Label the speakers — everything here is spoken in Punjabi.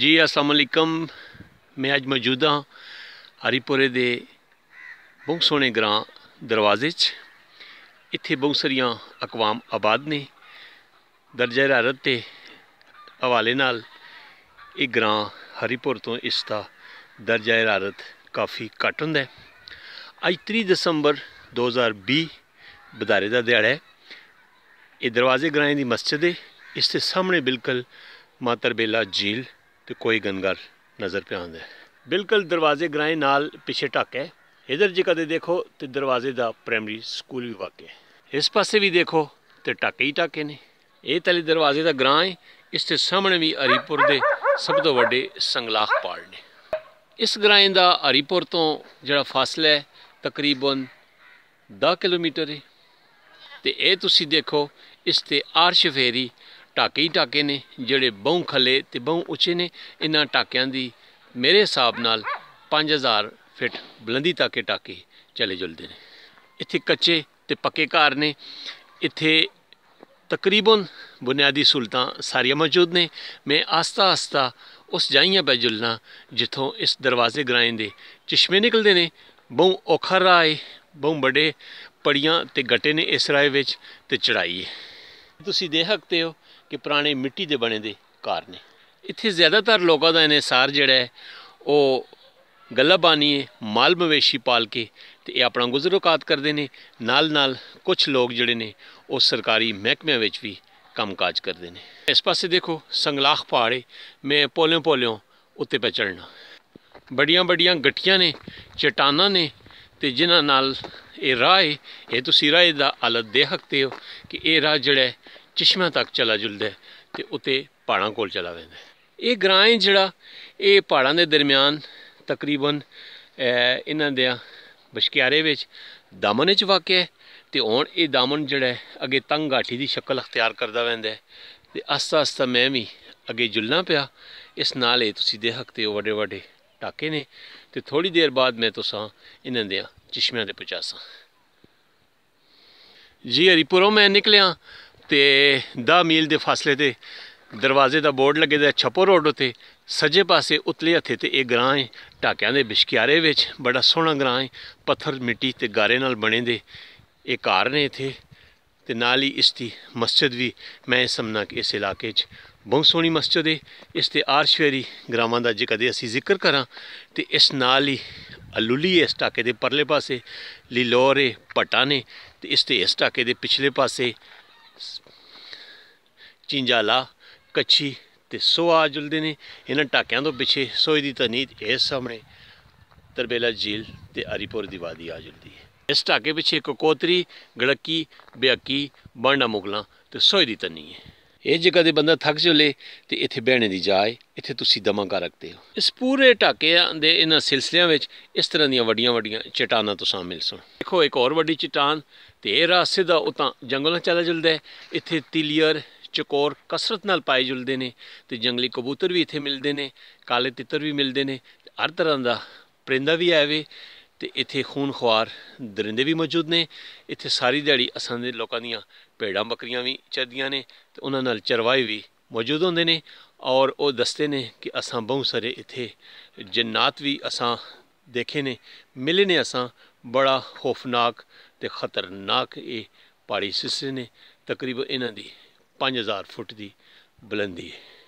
Speaker 1: ਜੀ ਅਸਲਾਮੁਅਲੈਕਮ ਮੈਂ ਅੱਜ ਮੌਜੂਦ ਹਾਂ ਹਰੀਪੁਰੇ ਦੇ ਬਹੁਤ ਸੋਹਣੇ ਗ੍ਰਾਂ ਦਰਵਾਜ਼ੇ 'ਚ ਇੱਥੇ ਬਹੁਤ ਸਰੀਆਂ ਅਕਵਾਮ ਆਬਾਦ ਨੇ ਦਰਜਾ ਹਰਾਰਤ ਤੇ ਹਵਾਲੇ ਨਾਲ ਇਹ ਗ੍ਰਾਂ ਹਰੀਪੁਰ ਤੋਂ ਇਸ ਦਾ ਦਰਜਾ ਹਰਾਰਤ ਕਾਫੀ ਘਟ ਹੁੰਦਾ ਅੱਜ 3 ਦਸੰਬਰ 2020 ਬਦਾਰੇ ਦਾ ਦਿਹਾੜਾ ਹੈ ਇਹ ਦਰਵਾਜ਼ੇ ਗ੍ਰਾਂ ਦੀ ਮਸਜਿਦ ਹੈ ਇਸ ਦੇ ਸਾਹਮਣੇ ਬਿਲਕੁਲ ਮਾਤਰਬੇਲਾ ਝੀਲ ਤੇ ਕੋਈ ਗੰਗਰ ਨਜ਼ਰ ਪਿਆ ਹੁੰਦਾ ਬਿਲਕੁਲ ਦਰਵਾਜ਼ੇ ਗਰਾਏ ਨਾਲ ਪਿੱਛੇ ਟੱਕ ਹੈ ਇਧਰ ਜੇ ਕਦੇ ਦੇਖੋ ਤੇ ਦਰਵਾਜ਼ੇ ਦਾ ਪ੍ਰਾਇਮਰੀ ਸਕੂਲ ਵੀ ਵਾਕਿਆ ਇਸ ਪਾਸੇ ਵੀ ਦੇਖੋ ਤੇ ਟੱਕ ਹੀ ਟੱਕ ਨੇ ਇਹ ਤਲੇ ਦਰਵਾਜ਼ੇ ਦਾ ਗਰਾਂ ਹੈ ਇਸ ਦੇ ਸਾਹਮਣੇ ਵੀ ਹਰੀਪੁਰ ਦੇ ਸਭ ਤੋਂ ਵੱਡੇ ਸੰਗਲਾਖ ਪਹਾੜ ਨੇ ਇਸ ਗਰਾਂ ਦਾ ਹਰੀਪੁਰ ਤੋਂ ਜਿਹੜਾ ਫਾਸਲਾ ਹੈ ਤਕਰੀਬਨ 10 ਕਿਲੋਮੀਟਰ ਹੈ ਤੇ ਇਹ ਤੁਸੀਂ ਦੇਖੋ ਇਸ ਤੇ ਆਰਸ਼ਫੇਰੀ ਟਾਕੇ ਹੀ ਟਾਕੇ ਨੇ ਜਿਹੜੇ ਬਹੁ ਖੱਲੇ ਤੇ ਬਹੁ ਉੱਚੇ ਨੇ ਇਹਨਾਂ ਟਾਕਿਆਂ ਦੀ ਮੇਰੇ ਹਿਸਾਬ ਨਾਲ 5000 ਫਿਟ ਬੁਲੰਦੀ ਤੱਕ ਇਹ ਟਾਕੇ ਚਲੇ ਜੁਲਦੇ ਨੇ ਇੱਥੇ ਕੱਚੇ ਤੇ ਪੱਕੇ ਘਰ ਨੇ ਇੱਥੇ ਤਕਰੀਬਨ ਬੁਨਿਆਦੀ ਸੁਲਤਾਨ ਸਾਰੀਆਂ ਮੌਜੂਦ ਨੇ ਮੈਂ ਆਸਤਾ ਆਸਤਾ ਉਸ ਜਾਈਆਂ ਪੈ ਜੁਲਣਾ ਜਿੱਥੋਂ ਇਸ ਦਰਵਾਜ਼ੇ ਗਰਾਇਂ ਦੇ ਚਸ਼ਮੇ ਨਿਕਲਦੇ ਨੇ ਬਹੁ ਔਖਾ ਰਾਏ ਬਹੁ ਬੜੇ ਪੜੀਆਂ ਤੇ ਗੱਟੇ ਨੇ ਇਸ ਰਾਏ ਵਿੱਚ ਤੇ ਚੜਾਈ ਹੈ ਤੁਸੀਂ ਦੇਖ ਸਕਦੇ ਹੋ ਕਿ ਪੁਰਾਣੇ ਮਿੱਟੀ ਦੇ ਬਣੇ ਦੇ ਘਰ ਨੇ ਇੱਥੇ ਜ਼ਿਆਦਾਤਰ ਲੋਕਾਂ ਦਾ ਇਨਸਾਰ ਜਿਹੜਾ ਹੈ ਉਹ ਗੱਲਾਂ ਬਾਨੀਏ ਮਾਲ ਮਵੇਸ਼ੀ ਪਾਲ ਕੇ ਤੇ ਇਹ ਆਪਣਾ ਗੁਜ਼ਰ ਔਕਾਤ ਕਰਦੇ ਨੇ ਨਾਲ ਨਾਲ ਕੁਝ ਲੋਕ ਜਿਹੜੇ ਨੇ ਉਹ ਸਰਕਾਰੀ ਮਹਿਕਮਿਆਂ ਵਿੱਚ ਵੀ ਕੰਮਕਾਜ ਕਰਦੇ ਨੇ ਇਸ ਪਾਸੇ ਦੇਖੋ ਸੰਗਲਾਖ ਪਹਾੜੇ ਮੈਂ ਪੋਲਿਓ ਪੋਲਿਓ ਉੱਤੇ ਪੈ ਚੜਨਾ ਬੜੀਆਂ ਬੜੀਆਂ ਗੱਟੀਆਂ ਨੇ ਚਟਾਨਾਂ ਨੇ ਤੇ ਜਿਨ੍ਹਾਂ ਨਾਲ ਇਹ ਰਾਹ ਹੈ ਇਹ ਤੁਸੀਂ ਰਾਹ ਦਾ ਹਾਲਤ ਦੇਖ ਸਕਦੇ ਹੋ ਕਿ ਇਹ ਰਾਹ ਜਿਹੜਾ ਚਸ਼ਮਿਆਂ ਤੱਕ ਚਲਾ ਜੁਲਦਾ ਤੇ ਉਤੇ ਪਹਾੜਾਂ ਕੋਲ ਚਲਾ ਜਾਂਦਾ ਇਹ ਗ੍ਰਾਂ ਜਿਹੜਾ ਇਹ ਪਹਾੜਾਂ ਦੇ ਦਰਮਿਆਨ ਤਕਰੀਬਨ ਇਹਨਾਂ ਦੇ ਬਸ਼ਕਿਆਰੇ ਵਿੱਚ ਦਮਨ ਵਿੱਚ ਵਾਕਿਆ ਹੈ ਤੇ ਹੁਣ ਇਹ ਦਮਨ ਜਿਹੜਾ ਅੱਗੇ ਤੰਗ ਘਾਟੀ ਦੀ ਸ਼ਕਲ اختیار ਕਰਦਾ ਵੈਂਦਾ ਤੇ ਆਸਤਾ ਆਸਤਾ ਮੈਂ ਵੀ ਅੱਗੇ ਜੁਲਣਾ ਪਿਆ ਇਸ ਨਾਲ ਇਹ ਤੁਸੀਂ ਦੇਖ ਸਕਦੇ ਹੋ ਵੱਡੇ ਵੱਡੇ ਟਾਕੇ ਨੇ ਤੇ ਥੋੜੀ ਦੇਰ ਬਾਅਦ ਮੈਂ ਤੁਸਾਂ ਇਹਨਾਂ ਦੇ ਚਸ਼ਮਿਆਂ ਦੇ ਪਹੁੰਚਾਸਾਂ ਜੀ ਹਰੀਪੁਰੋਂ ਮੈਂ ਨਿਕਲਿਆ ਤੇ 10 ਮੀਲ ਦੇ ਫਾਸਲੇ ਤੇ ਦਰਵਾਜ਼ੇ ਦਾ ਬੋਰਡ ਲੱਗੇ ਦਾ ਛਪੋ ਰੋਡ ਉਤੇ ਸੱਜੇ ਪਾਸੇ ਉਤਲੇ ਹੱਥੇ ਤੇ ਇਹ ਗਰਾਂ ਹੈ ਢਾਕਿਆਂ ਦੇ ਬਿਸ਼ਕਿਆਰੇ ਵਿੱਚ ਬੜਾ ਸੋਹਣਾ ਗਰਾਂ ਹੈ ਪੱਥਰ ਮਿੱਟੀ ਤੇ ਗਾਰੇ ਨਾਲ ਬਣੇ ਦੇ ਇਹ ਘਰ ਨੇ ਇਥੇ ਤੇ ਨਾਲ ਹੀ ਇਸ ਦੀ ਮਸਜਿਦ ਵੀ ਮੈਂ ਸਮਨਾ ਕਿ ਇਸ ਇਲਾਕੇ 'ਚ ਬਹੁਤ ਸੋਹਣੀ ਮਸਜਿਦ ਹੈ ਇਸ ਤੇ ਆਰਸ਼ਵੇਰੀ ਗ੍ਰਾਮਾਂ ਦਾ ਜਿਕਦੇ ਕਦੇ ਅਸੀਂ ਜ਼ਿਕਰ ਕਰਾਂ ਤੇ ਇਸ ਨਾਲ ਹੀ ਅਲੂਲੀ ਇਸ ਟਾਕੇ ਦੇ ਪਰਲੇ ਪਾਸੇ ਲੀਲੋਰੇ ਪਟਾਨੇ ਪਟਾ ਨੇ ਤੇ ਇਸ ਤੇ ਇਸ ਟਾਕੇ ਦੇ ਪਿਛਲੇ ਪਾਸੇ ਚਿੰਜਾਲਾ ਕੱਚੀ ਤੇ ਸੋਆ ਜੁਲਦੇ ਨੇ ਇਹਨਾਂ ਟਾਕਿਆਂ ਤੋਂ ਪਿੱਛੇ ਸੋਈ ਦੀ ਤਨੀ ਇਸ ਸਾਹਮਣੇ ਤਰਬੇਲਾ ਝੀਲ ਤੇ ਅਰੀਪੁਰ ਦੀ ਵਾਦੀ ਆ ਜੁਲਦੀ ਹੈ ਇਸ ਟਾਕੇ ਪਿੱਛੇ ਕੋਕੋਤਰੀ ਗੜਕੀ ਬਿਆਕੀ ਬੰਡਾ ਮੁਗਲਾਂ ਤੇ ਸੋਈ ਦੀ ਤਨੀ ਹੈ ਇਹ ਜੇ ਦੇ ਬੰਦਾ ਥੱਕ ਜੁਲੇ ਤੇ ਇੱਥੇ ਬਹਿਣੇ ਦੀ ਜਾਏ ਇੱਥੇ ਤੁਸੀਂ ਦਮਾਂ ਕਰ ਰੱਖਦੇ ਹੋ ਇਸ ਪੂਰੇ ਟਾਕੇ ਦੇ ਇਹਨਾਂ ਸਿਲਸਿਲਿਆਂ ਵਿੱਚ ਇਸ ਤਰ੍ਹਾਂ ਦੀਆਂ ਵੱਡੀਆਂ ਵੱਡੀਆਂ ਚਟਾਨਾਂ ਤੋਂ ਸ਼ਾਮਿਲ ਸਨ ਦੇਖੋ ਇੱਕ ਹੋਰ ਵੱਡੀ ਚਟਾਨ ਤੇ ਇਹ ਦਾ ਸਿੱਧਾ ਉਤਾਂ ਜੰਗਲਾਂ ਚਲਾ ਜੁਲਦਾ ਇੱਥੇ ਤਿਲੀਅਰ ਚਕੋਰ ਕਸਰਤ ਨਾਲ ਪਾਏ ਜੁਲਦੇ ਨੇ ਤੇ ਜੰਗਲੀ ਕਬੂਤਰ ਵੀ ਇੱਥੇ ਮਿਲਦੇ ਨੇ ਕਾਲੇ ਤਿੱਤਰ ਵੀ ਮਿਲਦੇ ਨੇ ਹਰ ਤਰ੍ਹਾਂ ਦਾ ਪ੍ਰਿੰਦਾ ਵੀ ਆਵੇ ਤੇ ਇੱਥੇ ਖੂਨਖਵਾਰ ਦਰਿੰਦੇ ਵੀ ਮੌਜੂਦ ਨੇ ਇੱਥੇ ਸਾਰੀ ਦਿਹਾੜੀ ਅਸਾਂ ਦੇ ਲੋਕਾਂ ਦੀਆਂ ਭੇਡਾਂ ਬੱਕਰੀਆਂ ਵੀ ਚਰਦੀਆਂ ਨੇ ਤੇ ਉਹਨਾਂ ਨਾਲ ਚਰਵਾਹੀ ਵੀ ਮੌਜੂਦ ਹੁੰਦੇ ਨੇ ਔਰ ਉਹ ਦੱਸਦੇ ਨੇ ਕਿ ਅਸਾਂ ਬਹੁਤ ਸਾਰੇ ਇੱਥੇ ਜਿੰਨਾਤ ਵੀ ਅਸਾਂ ਦੇਖੇ ਨੇ ਮਿਲੇ ਨੇ ਅਸਾਂ ਬੜਾ ਖੋਫਨਾਕ ਤੇ ਖਤਰਨਾਕ ਇਹ ਪਹਾੜੀ ਸਿਸੇ ਨੇ ਤਕਰੀਬ ਇਹਨਾਂ ਦੀ 5000 ਫੁੱਟ ਦੀ ਬੁਲੰਦੀ ਹੈ